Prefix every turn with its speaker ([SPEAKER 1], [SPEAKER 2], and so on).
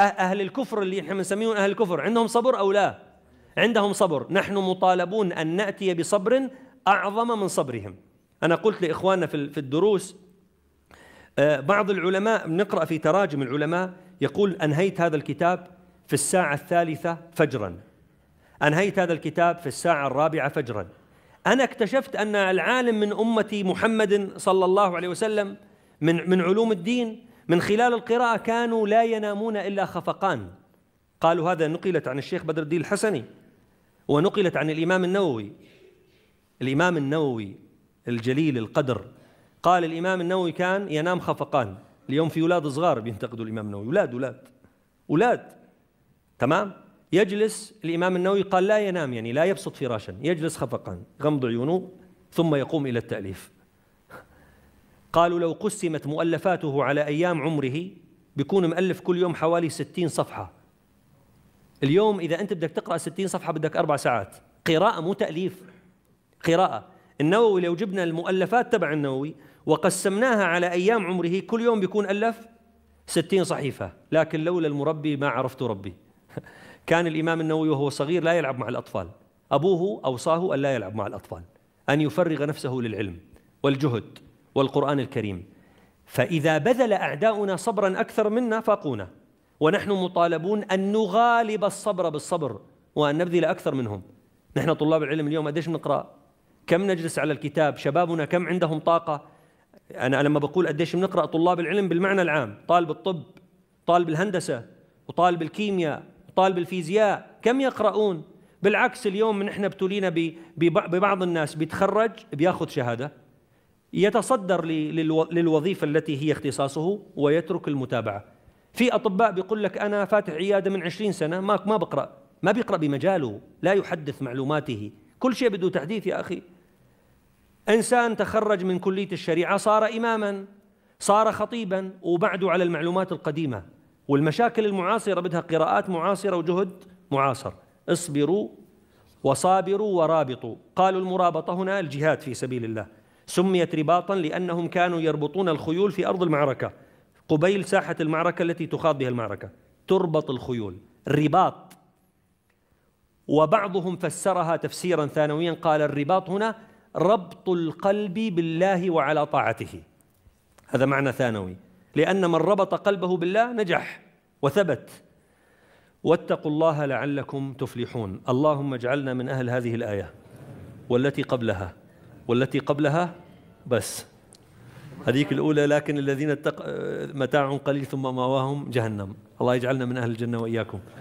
[SPEAKER 1] أهل الكفر اللي احنا بنسميهم أهل الكفر عندهم صبر أو لا؟ عندهم صبر، نحن مطالبون أن نأتي بصبر أعظم من صبرهم. أنا قلت لإخواننا في الدروس بعض العلماء بنقرأ في تراجم العلماء يقول أنهيت هذا الكتاب في الساعة الثالثة فجرا. أنهيت هذا الكتاب في الساعة الرابعة فجرا. أنا اكتشفت أن العالم من أمة محمد صلى الله عليه وسلم من من علوم الدين من خلال القراءة كانوا لا ينامون إلا خفقان قالوا هذا نقلت عن الشيخ بدر الدين الحسني ونقلت عن الإمام النووي الإمام النووي الجليل القدر قال الإمام النووي كان ينام خفقان اليوم في أولاد صغار بينتقدوا الإمام النووي أولاد أولاد أولاد تمام يجلس الإمام النووي قال لا ينام يعني لا يبسط فراشا يجلس خفقا غمض عيونه ثم يقوم إلى التأليف قالوا لو قسمت مؤلفاته على أيام عمره بيكون مؤلف كل يوم حوالي 60 صفحة اليوم إذا أنت بدك تقرأ 60 صفحة بدك أربع ساعات قراءة مو تأليف قراءة النووي لو جبنا المؤلفات تبع النووي وقسمناها على أيام عمره كل يوم بيكون ألف 60 صحيفة لكن لولا المربي ما عرفت ربي كان الإمام النووي وهو صغير لا يلعب مع الأطفال أبوه أوصاه أن لا يلعب مع الأطفال أن يفرغ نفسه للعلم والجهد والقرآن الكريم فإذا بذل أعداؤنا صبرا أكثر منا فاقونا ونحن مطالبون أن نغالب الصبر بالصبر وأن نبذل أكثر منهم نحن طلاب العلم اليوم قديش بنقرأ كم نجلس على الكتاب شبابنا كم عندهم طاقة أنا لما بقول قديش بنقرأ طلاب العلم بالمعنى العام طالب الطب طالب الهندسة وطالب الكيمياء وطالب الفيزياء كم يقرؤون بالعكس اليوم نحن ابتلينا ببعض الناس بيتخرج بياخذ شهاده يتصدر للوظيفة التي هي اختصاصه ويترك المتابعة في أطباء بيقول لك أنا فاتح عيادة من عشرين سنة ما ما بقرأ ما بيقرأ بمجاله لا يحدث معلوماته كل شيء بده تحديث يا أخي إنسان تخرج من كلية الشريعة صار إماما صار خطيبا وبعده على المعلومات القديمة والمشاكل المعاصرة بدها قراءات معاصرة وجهد معاصر اصبروا وصابروا ورابطوا قالوا المرابطة هنا الجهاد في سبيل الله سميت رباطا لأنهم كانوا يربطون الخيول في أرض المعركة قبيل ساحة المعركة التي تخاض بها المعركة تربط الخيول رباط وبعضهم فسرها تفسيرا ثانويا قال الرباط هنا ربط القلب بالله وعلى طاعته هذا معنى ثانوي لأن من ربط قلبه بالله نجح وثبت واتقوا الله لعلكم تفلحون اللهم اجعلنا من أهل هذه الآية والتي قبلها والتي قبلها بس هذيك الأولى لكن الذين متاع قليل ثم مأواهم جهنم الله يجعلنا من أهل الجنة وإياكم